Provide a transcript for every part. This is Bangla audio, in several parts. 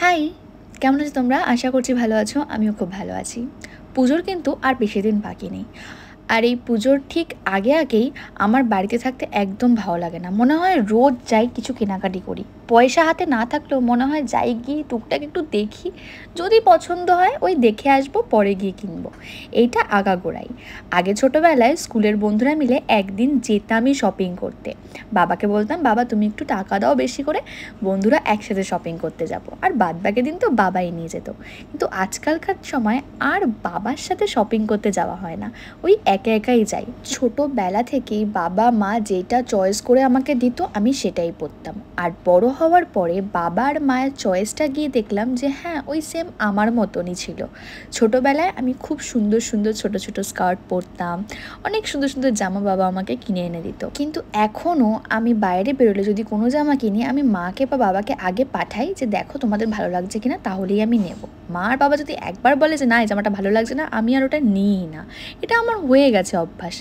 হাই কেমন আছো তোমরা আশা করছি ভালো আছো আমিও খুব ভালো আছি পুজোর কিন্তু আর বেশি দিন বাকি নেই আর এই পুজোর ঠিক আগে আগেই আমার বাড়িতে থাকতে একদম ভালো লাগে না মনে হয় রোজ যাই কিছু কেনাকাটি করি পয়সা হাতে না থাকলেও মনে হয় যাই গিয়ে টুকটাক একটু দেখি যদি পছন্দ হয় ওই দেখে আসবো পরে গিয়ে কিনবো এইটা আগাগোড়াই আগে ছোটোবেলায় স্কুলের বন্ধুরা মিলে একদিন যেতামই শপিং করতে বাবাকে বলতাম বাবা তুমি একটু টাকা দাও বেশি করে বন্ধুরা একসাথে শপিং করতে যাব আর বাদ বাকি দিন তো বাবাই নিয়ে যেত কিন্তু আজকালকার সময় আর বাবার সাথে শপিং করতে যাওয়া হয় না ওই এক একা একাই যাই ছোটোবেলা থেকেই বাবা মা যেটা চয়েস করে আমাকে দিত আমি সেটাই পড়তাম আর বড় হওয়ার পরে বাবার মায়ের চয়েসটা গিয়ে দেখলাম যে হ্যাঁ ওই সেম আমার মতনই ছিল ছোটোবেলায় আমি খুব সুন্দর সুন্দর ছোট ছোট স্কার্ট পরতাম অনেক সুন্দর সুন্দর জামা বাবা আমাকে কিনে এনে দিত কিন্তু এখনও আমি বাইরে বেরোলে যদি কোনো জামা কিনি আমি মাকে বা বাবাকে আগে পাঠাই যে দেখো তোমাদের ভালো লাগছে কিনা তাহলেই আমি নেব মা আর বাবা যদি একবার বলে যে না এই জামাটা ভালো লাগছে না আমি আর ওটা নিই না এটা আমার হয়ে হয়ে গেছে অভ্যাস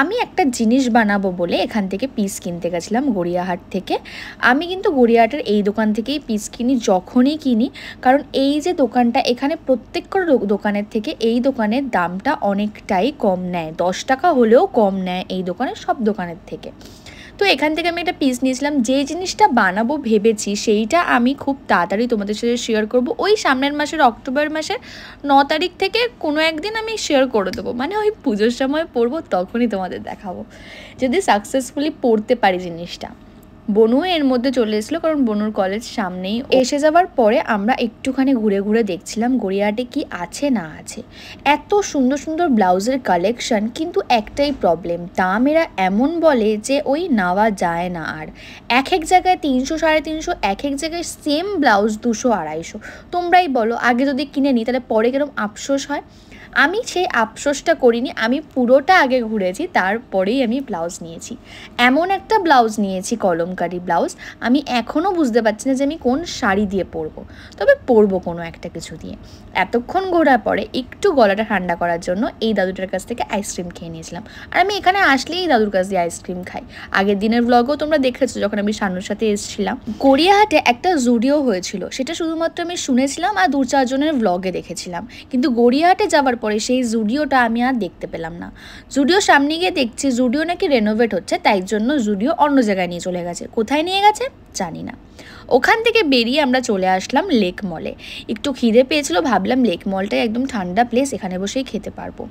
আমি একটা জিনিস বানাবো বলে এখান থেকে পিস কিনতে গেছিলাম গড়িয়াহাট থেকে আমি কিন্তু গড়িয়াহাটের এই দোকান থেকেই পিস কিনি যখনই কিনি কারণ এই যে দোকানটা এখানে প্রত্যেকটা দোকানের থেকে এই দোকানের দামটা অনেকটাই কম নেয় দশ টাকা হলেও কম নেয় এই দোকানে সব দোকানের থেকে তো এখান থেকে আমি একটা পিস নিয়েছিলাম যে জিনিসটা বানাবো ভেবেছি সেইটা আমি খুব তাড়াতাড়ি তোমাদের সাথে শেয়ার করব ওই সামনের মাসের অক্টোবর মাসের ন তারিখ থেকে কোনো একদিন আমি শেয়ার করে দেবো মানে ওই পুজোর সময় পড়বো তখনই তোমাদের দেখাবো যদি সাকসেসফুলি পড়তে পারি জিনিসটা বনু এর মধ্যে চলে এসেছিলো কারণ বনুর কলেজ সামনেই এসে যাওয়ার পরে আমরা একটুখানি ঘুরে ঘুরে দেখছিলাম গড়িয়াহাটে কি আছে না আছে এত সুন্দর সুন্দর ব্লাউজের কালেকশন কিন্তু একটাই প্রবলেম দাম এরা এমন বলে যে ওই নেওয়া যায় না আর এক এক জায়গায় তিনশো সাড়ে তিনশো এক এক জায়গায় সেম ব্লাউজ দুশো আড়াইশো তোমরাই বলো আগে যদি কিনে নিই তাহলে পরে কিরম আফসোস হয় আমি সেই আফসোসটা করিনি আমি পুরোটা আগে ঘুরেছি তারপরেই আমি ব্লাউজ নিয়েছি এমন একটা ব্লাউজ নিয়েছি কলমকারি ব্লাউজ আমি এখনও বুঝতে পারছি না যে আমি কোন শাড়ি দিয়ে পরবো তবে পরবো কোনো একটা কিছু দিয়ে এতক্ষণ ঘোরার পরে একটু গলাটা ঠান্ডা করার জন্য এই দাদুটার কাছ থেকে আইসক্রিম খেয়ে নিয়েছিলাম আর আমি এখানে আসলেই দাদুর কাছ দিয়ে আইসক্রিম খাই আগের দিনের ব্লগও তোমরা দেখেছো যখন আমি সানুর সাথে এসেছিলাম গড়িয়াহাটে একটা জুডিও হয়েছিল সেটা শুধুমাত্র আমি শুনেছিলাম আর দু চারজনের ব্লগে দেখেছিলাম কিন্তু গড়িয়াহাটে যাওয়ার পর পরে সেই জুডিওটা আমি আর দেখতে পেলাম না জুডিও সামনে গিয়ে দেখছি জুডিও নাকি রেনোভেট হচ্ছে তাই জন্য জুডিও অন্য জায়গায় নিয়ে চলে গেছে কোথায় নিয়ে গেছে জানি না ওখান থেকে বেরিয়ে আমরা চলে আসলাম লেক মলে একটু খিদে পেয়েছিল ভাবলাম লেক মলটাই একদম ঠান্ডা প্লেস এখানে বসেই খেতে পারবো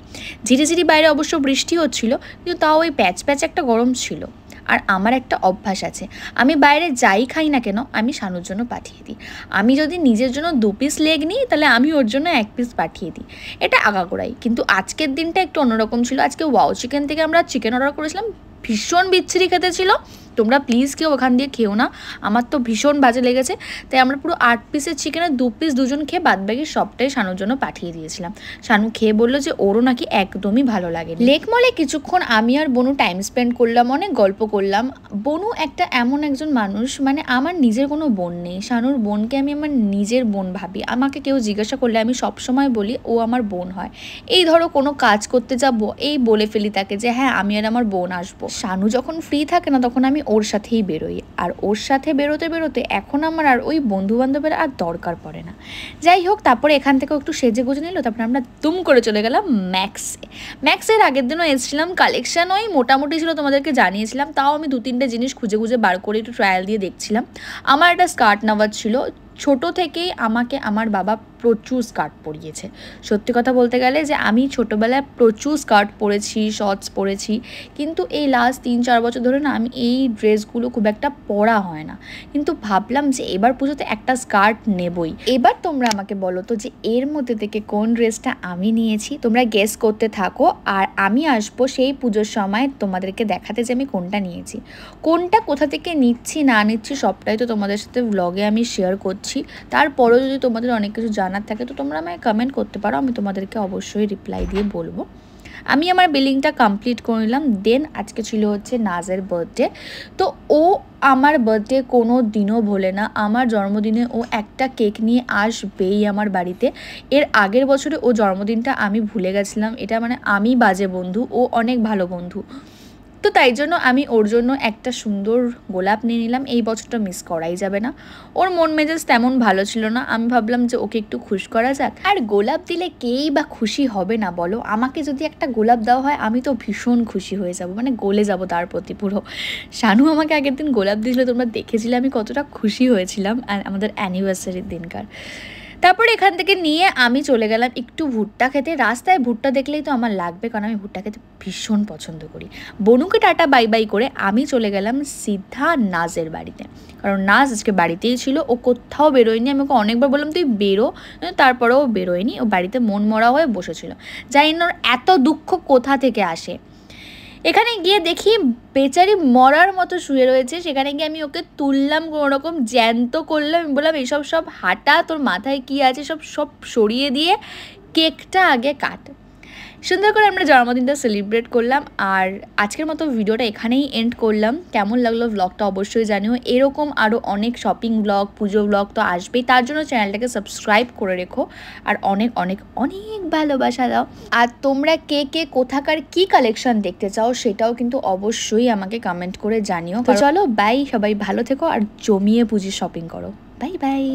ঝিরিঝিরি বাইরে অবশ্য বৃষ্টি হচ্ছিল কিন্তু তাও ওই প্যাচ প্যাচ একটা গরম ছিল আর আমার একটা অভ্যাস আছে আমি বাইরে যাই খাই না কেন আমি শানুর জন্য পাঠিয়ে দিই আমি যদি নিজের জন্য দু পিস লেগ নিই তাহলে আমি ওর জন্য এক পিস পাঠিয়ে দিই এটা আগাগোড়াই কিন্তু আজকের দিনটা একটু অন্যরকম ছিল আজকে ওয়াও চিকেন থেকে আমরা চিকেন অর্ডার করেছিলাম ভীষণ বিচ্ছিরি খেতে ছিল তোমরা প্লিজ কেউ ওখান দিয়ে খেও না আমার তো ভীষণ বাজে লেগেছে তাই আমরা পুরো আট পিসের চিকেনের দু পিস দুজন খেয়ে বাদবাকি সবটাই শানুর জন্য পাঠিয়ে দিয়েছিলাম শানু খেয়ে বললো যে ওরও নাকি একদমই ভালো লাগে লেক মলে কিছুক্ষণ আমি আর বনু টাইম স্পেন্ড করলাম অনেক গল্প করলাম বনু একটা এমন একজন মানুষ মানে আমার নিজের কোনো বোন নেই শানুর বোনকে আমি আমার নিজের বোন ভাবি আমাকে কেউ জিজ্ঞাসা করলে আমি সব সময় বলি ও আমার বোন হয় এই ধরো কোনো কাজ করতে যাব এই বলে ফেলি তাকে যে হ্যাঁ আমি আর আমার বোন আসবো শানু যখন ফ্রি থাকে না তখন আমি ওর সাথেই বেরোই আর ওর সাথে বেরোতে বেরোতে এখন আমার আর ওই বন্ধুবান্ধবের আর দরকার পড়ে না যাই হোক তারপরে এখান থেকেও একটু সেজে গুজে নিল তারপরে আমরা দুম করে চলে গেলাম ম্যাক্সে ম্যাক্সের আগের দিনও এসেছিলাম কালেকশান ওই মোটামুটি ছিল তোমাদেরকে জানিয়েছিলাম তাও আমি দু তিনটে জিনিস খুঁজে খুঁজে বার করে একটু ট্রায়াল দিয়ে দেখছিলাম আমার একটা স্কার্ট নেওয়ার ছিল ছোট থেকেই আমাকে আমার বাবা প্রচুর স্কার্ট পরিয়েছে সত্যি কথা বলতে গেলে যে আমি ছোটোবেলায় প্রচুর স্কার্ট পরেছি শর্টস পরেছি কিন্তু এই লাস্ট তিন চার বছর ধরে না আমি এই ড্রেসগুলো খুব একটা পরা হয় না কিন্তু ভাবলাম যে এবার পুজোতে একটা স্কার্ট নেবই এবার তোমরা আমাকে বলো তো যে এর মধ্যে থেকে কোন ড্রেসটা আমি নিয়েছি তোমরা গেস করতে থাকো আর আমি আসবো সেই পুজোর সময় তোমাদেরকে দেখাতে যে আমি কোনটা নিয়েছি কোনটা কোথা থেকে নিচ্ছি না নিচ্ছি সবটাই তো তোমাদের সাথে ব্লগে আমি শেয়ার করছি তারপরেও যদি তোমাদের অনেক কিছু জানা জানার থাকে তো তোমরা আমায় কমেন্ট করতে পারো আমি তোমাদেরকে অবশ্যই রিপ্লাই দিয়ে বলবো আমি আমার বিলিংটা কমপ্লিট করে নিলাম দেন আজকে ছিল হচ্ছে নাজের বার্থডে তো ও আমার বার্থডে কোনো দিনও ভোলে না আমার জন্মদিনে ও একটা কেক নিয়ে আসবেই আমার বাড়িতে এর আগের বছরে ও জন্মদিনটা আমি ভুলে গেছিলাম এটা মানে আমি বাজে বন্ধু ও অনেক ভালো বন্ধু তো তাই জন্য আমি ওর জন্য একটা সুন্দর গোলাপ নিয়ে নিলাম এই বছরটা মিস করাই যাবে না ওর মন মেজাজ তেমন ভালো ছিল না আমি ভাবলাম যে ওকে একটু খুশ করা যাক আর গোলাপ দিলে কেই বা খুশি হবে না বলো আমাকে যদি একটা গোলাপ দেওয়া হয় আমি তো ভীষণ খুশি হয়ে যাব মানে গলে যাব তার প্রতি পুরো শানু আমাকে আগের দিন গোলাপ দিয়েছিল তোমরা দেখেছিলে আমি কতটা খুশি হয়েছিলাম আমাদের অ্যানিভার্সারির দিনকার তারপর এখান থেকে নিয়ে আমি চলে গেলাম একটু ভুট্টা খেতে রাস্তায় ভুট্টা দেখলেই তো আমার লাগবে কারণ আমি ভুট্টা খেতে ভীষণ পছন্দ করি বনুকে টাটা বাই বাই করে আমি চলে গেলাম সিদ্ধা নাজের বাড়িতে কারণ নাজ আজকে বাড়িতেই ছিল ও কোথাও বেরোয়নি আমি ওকে অনেকবার বললাম তুই বেরো তারপরেও বেরোয়নি ও বাড়িতে মন মরা হয়ে বসেছিল জানি না এত দুঃখ কোথা থেকে আসে এখানে গিয়ে দেখি বেচারি মরার মতো শুয়ে রয়েছে সেখানে গিয়ে আমি ওকে তুললাম কোনোরকম জ্যান্ত করলাম বললাম এসব সব হাঁটা তোর মাথায় কি আছে সব সব সরিয়ে দিয়ে কেকটা আগে কাট সুন্দর করে আমরা জন্মদিনটা সেলিব্রেট করলাম আর আজকের মতো ভিডিওটা এখানেই এন্ড করলাম কেমন লাগলো ব্লগটা অবশ্যই জানিও এরকম আরও অনেক শপিং ব্লগ পুজো ব্লগ তো আসবেই তার জন্য চ্যানেলটাকে সাবস্ক্রাইব করে রেখো আর অনেক অনেক অনেক ভালোবাসা দাও আর তোমরা কে কে কোথাকার কি কালেকশন দেখতে চাও সেটাও কিন্তু অবশ্যই আমাকে কমেন্ট করে জানিও তো চলো বাই সবাই ভালো থেকো আর জমিয়ে পুজি শপিং করো বাই বাই